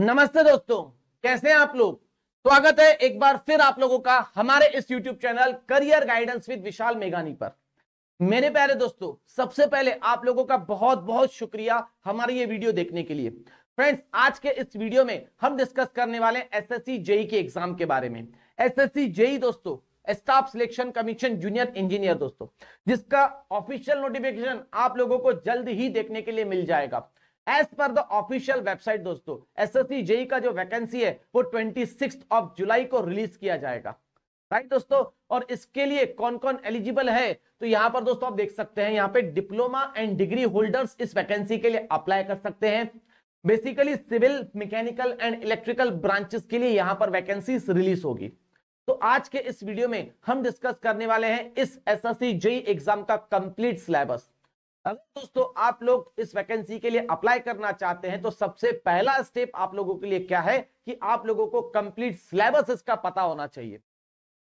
नमस्ते दोस्तों कैसे हैं आप लोग स्वागत है एक बार फिर आप लोगों का हमारे इस YouTube channel career guidance with Vishal मेघानी पर मेरे प्यारे दोस्तों सबसे पहले आप लोगों का बहुत बहुत शुक्रिया हमारी ये वीडियो देखने के लिए फ्रेंड्स आज के इस वीडियो में हम डिस्कस करने वाले एस एस जेई के एग्जाम के बारे में एस जेई e दोस्तों staff selection commission junior engineer दोस्तों जिसका ऑफिशियल नोटिफिकेशन आप लोगों को जल्द ही देखने के लिए मिल जाएगा as per the official website दोस्तों एसएससी जेई e का जो वैकेंसी है वो ट्वेंटी ऑफ जुलाई को रिलीज किया जाएगा राइट दोस्तों और इसके लिए कौन कौन एलिजिबल है तो यहां पर दोस्तों आप देख सकते हैं यहाँ पे डिप्लोमा एंड डिग्री होल्डर्स इस वैकेंसी के लिए अप्लाई कर सकते हैं basically civil mechanical and electrical branches के लिए यहाँ पर वैकेंसी रिलीज होगी तो आज के इस वीडियो में हम डिस्कस करने वाले हैं इस एस एस एग्जाम का कंप्लीट सिलेबस अगर दोस्तों आप लोग इस वैकेंसी के लिए अप्लाई करना चाहते हैं तो सबसे पहला स्टेप आप लोगों के लिए क्या है कि आप लोगों को कंप्लीट सिलेबस इसका पता होना चाहिए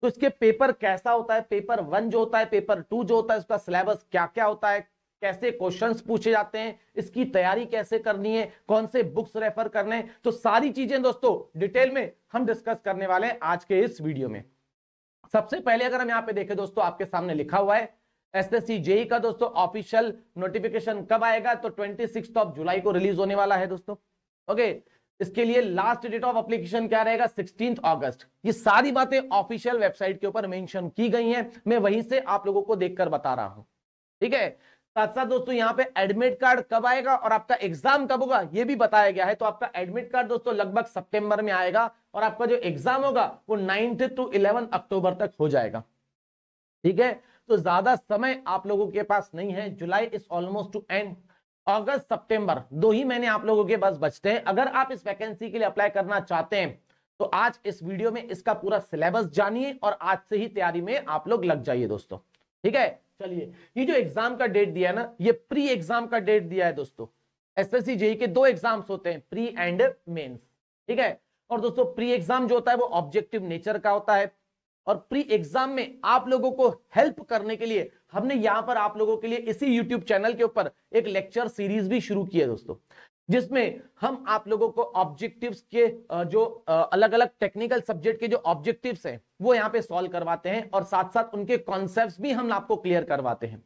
तो इसके पेपर कैसा होता है पेपर वन जो होता है पेपर टू जो होता है उसका सिलेबस क्या क्या होता है कैसे क्वेश्चंस पूछे जाते हैं इसकी तैयारी कैसे करनी है कौन से बुक्स रेफर करने हैं तो सारी चीजें दोस्तों डिटेल में हम डिस्कस करने वाले हैं आज के इस वीडियो में सबसे पहले अगर हम यहाँ पे देखें दोस्तों आपके सामने लिखा हुआ है एसएससी जेई e का दोस्तों ऑफिशियल नोटिफिकेशन कब आएगा तो ट्वेंटी ऑफ जुलाई को रिलीज होने वाला है दोस्तों ओके इसके लिए लास्ट डेट ऑफ एप्लीकेशन क्या रहेगा सिक्सटीन अगस्त ये सारी बातें ऑफिशियल वेबसाइट के ऊपर मेंशन की गई हैं मैं वहीं से आप लोगों को देखकर बता रहा हूं ठीक है साथ साथ दोस्तों यहाँ पे एडमिट कार्ड कब आएगा और आपका एग्जाम कब होगा ये भी बताया गया है तो आपका एडमिट कार्ड दोस्तों लगभग सितंबर में आएगा और आपका जो एग्जाम होगा वो नाइन्थ टू इलेवन अक्टूबर तक हो जाएगा ठीक है तो ज्यादा समय आप लोगों के पास नहीं है July is almost to end अगस्त सितंबर दो ही महीने आप लोगों के पास बचते हैं अगर आप इस वैकेंसी के लिए अप्लाई करना चाहते हैं तो आज इस वीडियो में इसका पूरा सिलेबस जानिए और आज से ही तैयारी में आप लोग लग जाइए दोस्तों ठीक है चलिए ये जो एग्जाम का डेट दिया है ना ये प्री एग्जाम का डेट दिया है दोस्तों एसएससी जेई e के दो एग्जाम्स होते हैं प्री एंड मेंस ठीक है और दोस्तों प्री एग्जाम जो होता है वो ऑब्जेक्टिव नेचर का होता है और प्री एग्जाम में आप लोगों को हेल्प करने के लिए हमने यहां पर आप लोगों के लिए इसी यूट्यूब चैनल के ऊपर एक लेक्चर सीरीज भी शुरू की है दोस्तों जिसमें हम आप लोगों को ऑब्जेक्टिव्स के जो अलग अलग टेक्निकल सब्जेक्ट के जो ऑब्जेक्टिव्स हैं वो यहाँ पे सॉल्व करवाते हैं और साथ साथ उनके कॉन्सेप्ट भी हम आपको क्लियर करवाते हैं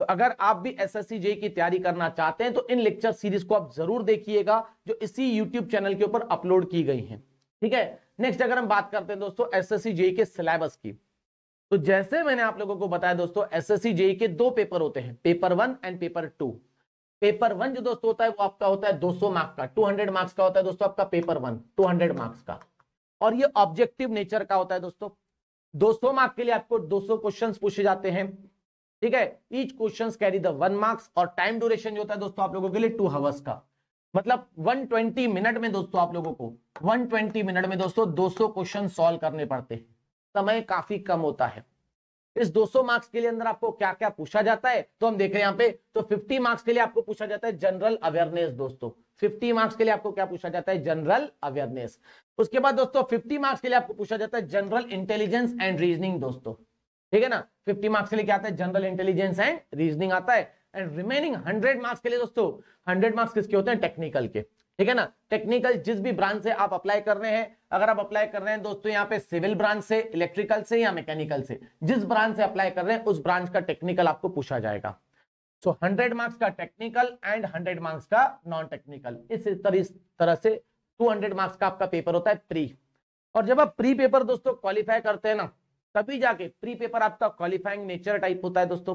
तो अगर आप भी एस एस की तैयारी करना चाहते हैं तो इन लेक्चर सीरीज को आप जरूर देखिएगा जो इसी यूट्यूब चैनल के ऊपर अपलोड की गई है ठीक है नेक्स्ट अगर हम बात करते हैं दोस्तों एसएससी जेई के सिलेबस की तो जैसे मैंने आप लोगों को बताया दोस्तों एसएससी जेई के दो पेपर होते हैं paper one and paper two paper one जो दोस्तों होता है वो आपका होता है 200 मार्क्स का 200 मार्क्स का होता है दोस्तों आपका पेपर वन 200 मार्क्स का और ये ऑब्जेक्टिव नेचर का होता है दोस्तों दो मार्क्स के लिए आपको दो क्वेश्चंस पूछे जाते हैं ठीक है each question carry the one marks और टाइम ड्यूरेशन जो होता है दोस्तों आप लोगों के लिए टू हवर्स का मतलब 120 मिनट में दोस्तों आप लोगों को 120 मिनट में दोस्तों 200 क्वेश्चन सॉल्व करने पड़ते हैं समय काफी कम होता है इस 200 मार्क्स के लिए अंदर आपको क्या क्या पूछा जाता है तो हम देख रहे हैं यहाँ पे तो 50 मार्क्स के लिए आपको पूछा जाता है जनरल अवेयरनेस दोस्तों 50 मार्क्स के लिए आपको क्या पूछा जाता है जनरल अवेयरनेस उसके बाद दोस्तों फिफ्टी मार्क्स के लिए आपको पूछा जाता है जनरल इंटेलिजेंस एंड रीजनिंग दोस्तों ठीक है ना फिफ्टी मार्क्स के लिए क्या आता है जनरल इंटेलिजेंस एंड रीजनिंग आता है एंड रिमेनिंग हंड्रेड मार्क्स के लिए दोस्तों हंड्रेड मार्क्स किसके होते हैं टेक्निकल के ठीक है ना टेक्निकल जिस भी ब्रांच से आप अप्लाई कर रहे हैं अगर आप अप्लाई कर रहे हैं दोस्तों यहाँ पे सिविल ब्रांच से इलेक्ट्रिकल से या मैकेनिकल से जिस ब्रांच से अप्लाई कर रहे हैं उस ब्रांच का टेक्निकल आपको पूछा जाएगा सो हंड्रेड मार्क्स का टेक्निकल एंड हंड्रेड मार्क्स का नॉन टेक्निकल इस तरह से टू हंड्रेड मार्क्स का आपका पेपर होता है प्री और जब आप प्री पेपर दोस्तों क्वालिफाई करते हैं ना तभी जाके प्री पेपर आपका क्वालिफाइंग नेचर टाइप होता है दोस्तों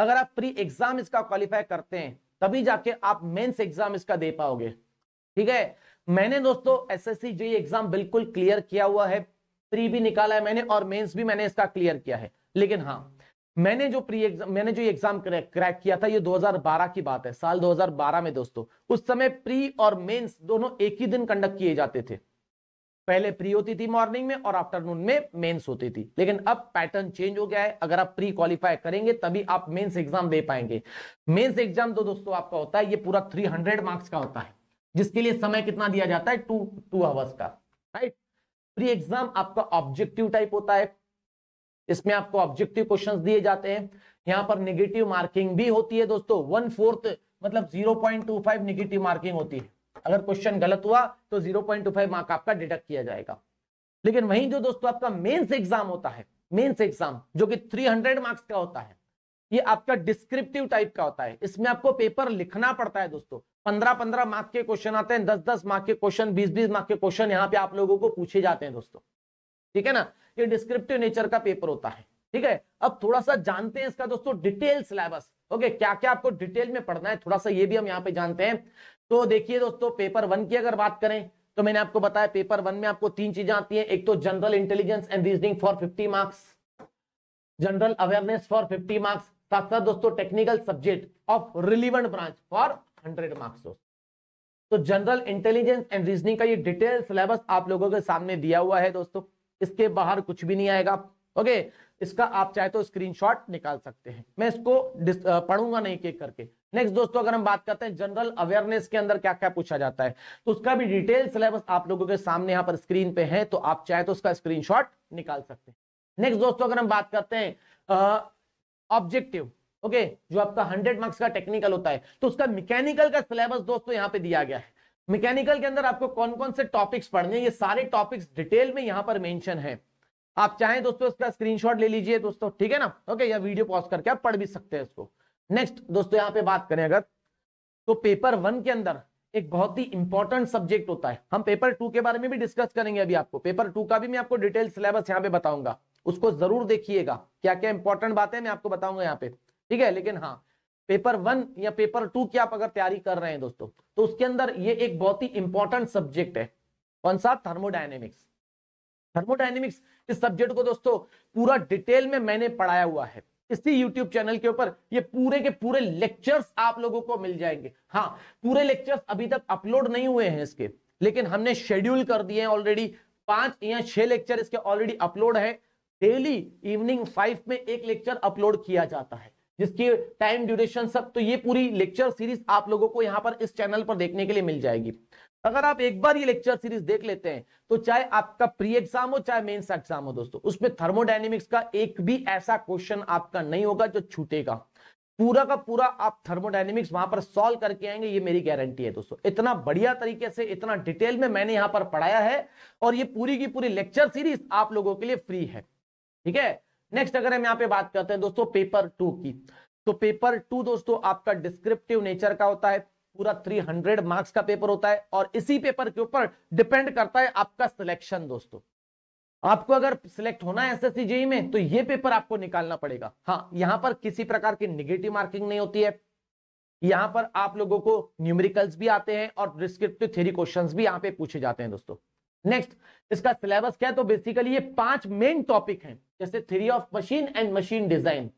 अगर आप प्री एग्जाम इसका क्वालिफाई करते हैं तभी जाके आप मेंस एग्जाम इसका दे पाओगे ठीक है मैंने दोस्तों एसएससी जेई एग्जाम बिल्कुल क्लियर किया हुआ है प्री भी निकाला है मैंने और मेंस भी मैंने इसका क्लियर किया है लेकिन हाँ मैंने जो प्री एग्जाम मैंने जो एग्जाम क्रैक किया था ये 2012 की बात है साल 2012 में दोस्तों उस समय प्री और मेंस दोनों एक ही दिन कंडक्ट किए जाते थे पहले प्री होती थी मॉर्निंग में और आफ्टरनून में मेंस होती थी लेकिन अब पैटर्न चेंज हो गया है अगर आप प्री क्वालिफाई करेंगे तभी आप मेंस एग्जाम दे पाएंगे मेंस एग्जाम तो दोस्तों आपका होता है ये पूरा 300 मार्क्स का होता है जिसके लिए समय कितना दिया जाता है टू टू आवर्स का राइट प्री एग्जाम आपका ऑब्जेक्टिव टाइप होता है इसमें आपको ऑब्जेक्टिव क्वेश्चन दिए जाते हैं यहाँ पर निगेटिव मार्किंग भी होती है दोस्तों वन फोर्थ मतलब zero point two five negative marking होती है अगर क्वेश्चन गलत हुआ तो 0.25 मार्क आपका डिडक्ट किया जाएगा लेकिन वहीं जो दोस्तों आपका मेंस एग्जाम होता है मेंस एग्जाम जो कि 300 मार्क्स का होता है ये आपका डिस्क्रिप्टिव टाइप का होता है इसमें आपको पेपर लिखना पड़ता है दोस्तों पंद्रह पंद्रह मार्क के क्वेश्चन आते हैं दस दस मार्क के क्वेश्चन बीस बीस मार्क के क्वेश्चन यहाँ पे आप लोगों को पूछे जाते हैं दोस्तों ठीक है ना ये डिस्क्रिप्टिव नेचर का पेपर होता है ठीक है अब थोड़ा सा जानते हैं इसका दोस्तों डिटेल सिलेबस ओके क्या क्या आपको डिटेल में पढ़ना है थोड़ा सा ये भी हम यहाँ पे जानते हैं तो देखिए दोस्तों पेपर वन की अगर बात करें तो मैंने आपको बताया पेपर वन में आपको तीन चीजें आती हैं एक तो general intelligence and reasoning for fifty marks general awareness for fifty marks साथ साथ दोस्तों technical subject of relevant branch for hundred marks तो जनरल इंटेलिजेंस एंड रीजनिंग का ये डिटेल सिलेबस आप लोगों के सामने दिया हुआ है दोस्तों इसके बाहर कुछ भी नहीं आएगा ओके इसका आप चाहे तो स्क्रीनशॉट निकाल सकते हैं मैं इसको पढ़ूंगा नहीं एक करके नेक्स्ट दोस्तों अगर हम बात करते हैं जनरल अवेयरनेस के अंदर क्या क्या पूछा जाता है तो उसका भी डिटेल सिलेबस आप लोगों के सामने यहाँ पर स्क्रीन पे है तो आप चाहे तो उसका स्क्रीनशॉट निकाल सकते हैं नेक्स्ट दोस्तों अगर हम बात करते हैं ऑब्जेक्टिव ओके जो आपका हंड्रेड मार्क्स का टेक्निकल होता है तो उसका मैकेनिकल का सिलेबस दोस्तों यहाँ पे दिया गया है मैकेनिकल के अंदर आपको कौन कौन से टॉपिक्स पढ़ने ये सारे टॉपिक्स डिटेल में यहाँ पर मेंशन है आप चाहें दोस्तों इसका स्क्रीनशॉट ले लीजिए दोस्तों ठीक है ना ओके या वीडियो पॉज करके आप पढ़ भी सकते हैं इसको नेक्स्ट दोस्तों यहाँ पे बात करें अगर तो पेपर वन के अंदर एक बहुत ही इंपॉर्टेंट सब्जेक्ट होता है हम पेपर टू के बारे में भी डिस्कस करेंगे अभी आपको पेपर टू का भी मैं आपको डिटेल सिलेबस यहाँ पे बताऊंगा उसको जरूर देखिएगा क्या क्या इंपॉर्टेंट बातें मैं आपको बताऊंगा यहाँ पे ठीक है लेकिन हाँ पेपर वन या पेपर टू की आप अगर तैयारी कर रहे हैं दोस्तों तो उसके अंदर ये एक बहुत ही इंपॉर्टेंट सब्जेक्ट है कौन सा थर्मोडाइनेमिक्स थर्मोडाइनमिक्स इस सब्जेक्ट को दोस्तों पूरा डिटेल में मैंने पढ़ाया हुआ है इसी YouTube चैनल के ऊपर ये पूरे के पूरे लेक्चर्स आप लोगों को मिल जाएंगे हाँ पूरे लेक्चर्स अभी तक अपलोड नहीं हुए हैं इसके लेकिन हमने शेड्यूल कर दिए हैं ऑलरेडी पांच या छह लेक्चर इसके ऑलरेडी अपलोड है डेली इवनिंग फाइव में एक लेक्चर अपलोड किया जाता है जिसकी टाइम ड्यूरेशन सब तो ये पूरी लेक्चर सीरीज आप लोगों को यहाँ पर इस चैनल पर देखने के लिए मिल जाएगी अगर आप एक बार ये लेक्चर सीरीज देख लेते हैं तो चाहे आपका प्री एग्जाम हो चाहे मेन्स एग्जाम हो दोस्तों उसमें थर्मोडाइनेमिक्स का एक भी ऐसा क्वेश्चन आपका नहीं होगा जो छूटेगा पूरा का पूरा आप थर्मोडाइनेमिक्स वहां पर सॉल्व करके आएंगे ये मेरी गारंटी है दोस्तों इतना बढ़िया तरीके से इतना डिटेल में मैंने यहां पर पढ़ाया है और ये पूरी की पूरी लेक्चर सीरीज आप लोगों के लिए फ्री है ठीक है नेक्स्ट अगर हम यहाँ पे बात करते हैं दोस्तों पेपर टू की तो पेपर टू दोस्तों आपका डिस्क्रिप्टिव नेचर का होता है पूरा 300 मार्क्स का पेपर होता है और इसी पेपर के ऊपर डिपेंड करता है आपका सिलेक्शन दोस्तों आपको अगर सिलेक्ट होना है एस जेई e में तो ये पेपर आपको निकालना पड़ेगा हाँ यहां पर किसी प्रकार की निगेटिव मार्किंग नहीं होती है यहां पर आप लोगों को न्यूमेरिकल्स भी आते हैं और डिस्क्रिप्टिव थ्योरी क्वेश्चंस भी यहाँ पे पूछे जाते हैं दोस्तों नेक्स्ट इसका सिलेबस क्या है तो बेसिकली ये पांच मेन टॉपिक हैं जैसे theory of machine and machine design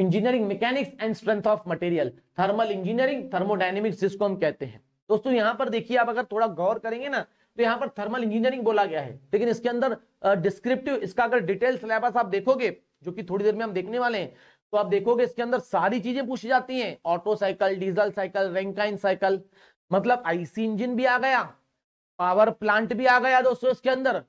engineering mechanics and strength of material thermal engineering thermodynamics जिसको हम कहते हैं दोस्तों यहाँ पर देखिए आप अगर थोड़ा गौर करेंगे ना तो यहाँ पर थर्मल इंजीनियरिंग बोला गया है लेकिन इसके अंदर डिस्क्रिप्टिव इसका अगर डिटेल सिलेबस आप देखोगे जो कि थोड़ी देर में हम देखने वाले हैं तो आप देखोगे इसके अंदर सारी चीजें पूछी जाती हैं auto cycle diesel cycle Rankine cycle मतलब आईसी इंजन भी आ गया पावर प्लांट भी आ गया दोस्तों इसके अंदर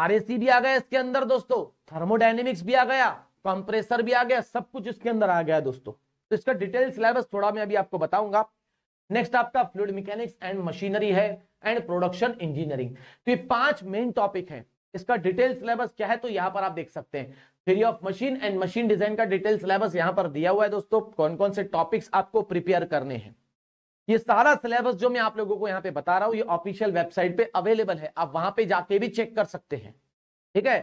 आरएसी भी आ गया इसके अंदर दोस्तों थर्मोडाइनेमिक्स भी आ गया कंप्रेसर भी आ गया सब कुछ इसके अंदर आ गया दोस्तों तो इसका डिटेल सिलेबस थोड़ा मैं अभी आपको बताऊंगा नेक्स्ट आपका फ्लूड मैकेनिक्स एंड मशीनरी है एंड प्रोडक्शन इंजीनियरिंग तो ये पांच मेन टॉपिक है इसका डिटेल सिलेबस क्या है तो यहाँ पर आप देख सकते हैं theory of machine and machine design का डिटेल सिलेबस यहाँ पर दिया हुआ है दोस्तों कौन कौन से टॉपिक्स आपको प्रिपेयर करने हैं ये सारा सिलेबस जो मैं आप लोगों को यहाँ पे बता रहा हूँ ये ऑफिशियल वेबसाइट पे अवेलेबल है आप वहां पे जाके भी चेक कर सकते हैं ठीक है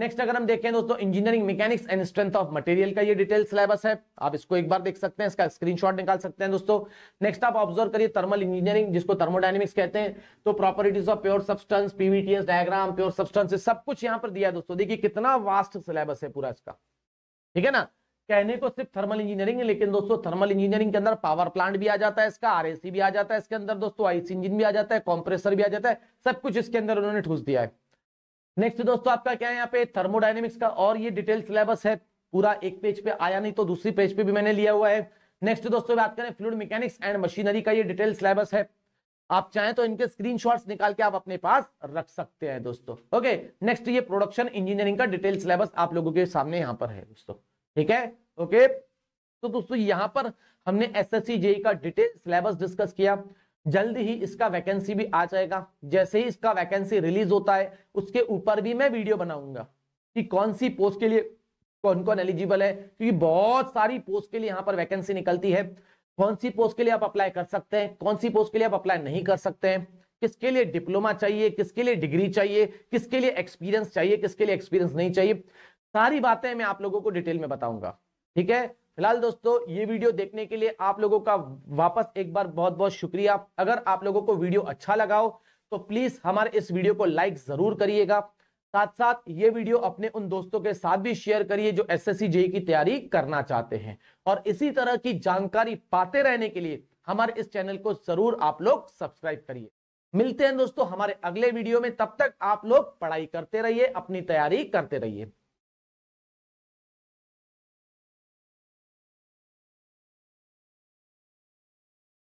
नेक्स्ट अगर हम देखें दोस्तों engineering mechanics and strength of material का ये डिटेल सिलेबस है आप इसको एक बार देख सकते हैं इसका स्क्रीनशॉट निकाल सकते हैं दोस्तों नेक्स्ट आप ऑब्जर्व करिए थर्मल इंजीनियरिंग जिसको थर्मोडाइनमिक्स कहते हैं तो properties of pure substance PVTS diagram pure substance सब कुछ यहाँ पर दिया है दोस्तों देखिए कितना वास्ट सिलेबस है पूरा इसका ठीक है ना कहने को सिर्फ थर्मल इंजीनियरिंग है लेकिन दोस्तों थर्मल इंजीनियरिंग के अंदर पावर प्लांट भी आ जाता है इसका आरएसी भी आ जाता है इसके अंदर दोस्तों आईस इंजिन भी आ जाता है कॉम्प्रेसर भी आ जाता है सब कुछ इसके अंदर उन्होंने ठूस दिया है नेक्स्ट दोस्तों आपका क्या है यहाँ पे थर्मोडाइनमिक्स का और ये डिटेल सिलेबस है पूरा एक पेज पे आया नहीं तो दूसरी पेज पे भी मैंने लिया हुआ है नेक्स्ट दोस्तों बात करें फ्लूड मैकेनिक्स एंड मशीनरी का ये डिटेल सिलेबस है आप चाहें तो इनके स्क्रीनशॉट्स निकाल के आप अपने पास रख सकते हैं दोस्तों ओके नेक्स्ट ये प्रोडक्शन इंजीनियरिंग का डिटेल सिलेबस आप लोगों के सामने यहाँ पर है दोस्तों ठीक है ओके तो दोस्तों यहां पर हमने एस एस e का डिटेल सिलेबस डिस्कस किया जल्द ही इसका वैकेंसी भी आ जाएगा जैसे ही इसका वैकेंसी रिलीज होता है उसके ऊपर भी मैं वीडियो बनाऊंगा कि कौन सी पोस्ट के लिए कौन कौन एलिजिबल है क्योंकि बहुत सारी पोस्ट के लिए यहाँ पर वैकेंसी निकलती है कौन सी पोस्ट के लिए आप अप्लाई कर सकते हैं कौन सी पोस्ट के लिए आप अप्लाई नहीं कर सकते हैं किसके लिए डिप्लोमा चाहिए किसके लिए डिग्री चाहिए किसके लिए एक्सपीरियंस चाहिए किसके लिए एक्सपीरियंस नहीं चाहिए सारी बातें मैं आप लोगों को डिटेल में बताऊंगा ठीक है फिलहाल दोस्तों ये वीडियो देखने के लिए आप लोगों का वापस एक बार बहुत बहुत शुक्रिया अगर आप लोगों को वीडियो अच्छा लगाओ तो प्लीज हमारे इस वीडियो को लाइक जरूर करिएगा साथ साथ ये वीडियो अपने उन दोस्तों के साथ भी शेयर करिए जो एस एस की तैयारी करना चाहते हैं और इसी तरह की जानकारी पाते रहने के लिए हमारे इस चैनल को जरूर आप लोग सब्सक्राइब करिए मिलते हैं दोस्तों हमारे अगले वीडियो में तब तक आप लोग पढ़ाई करते रहिए अपनी तैयारी करते रहिए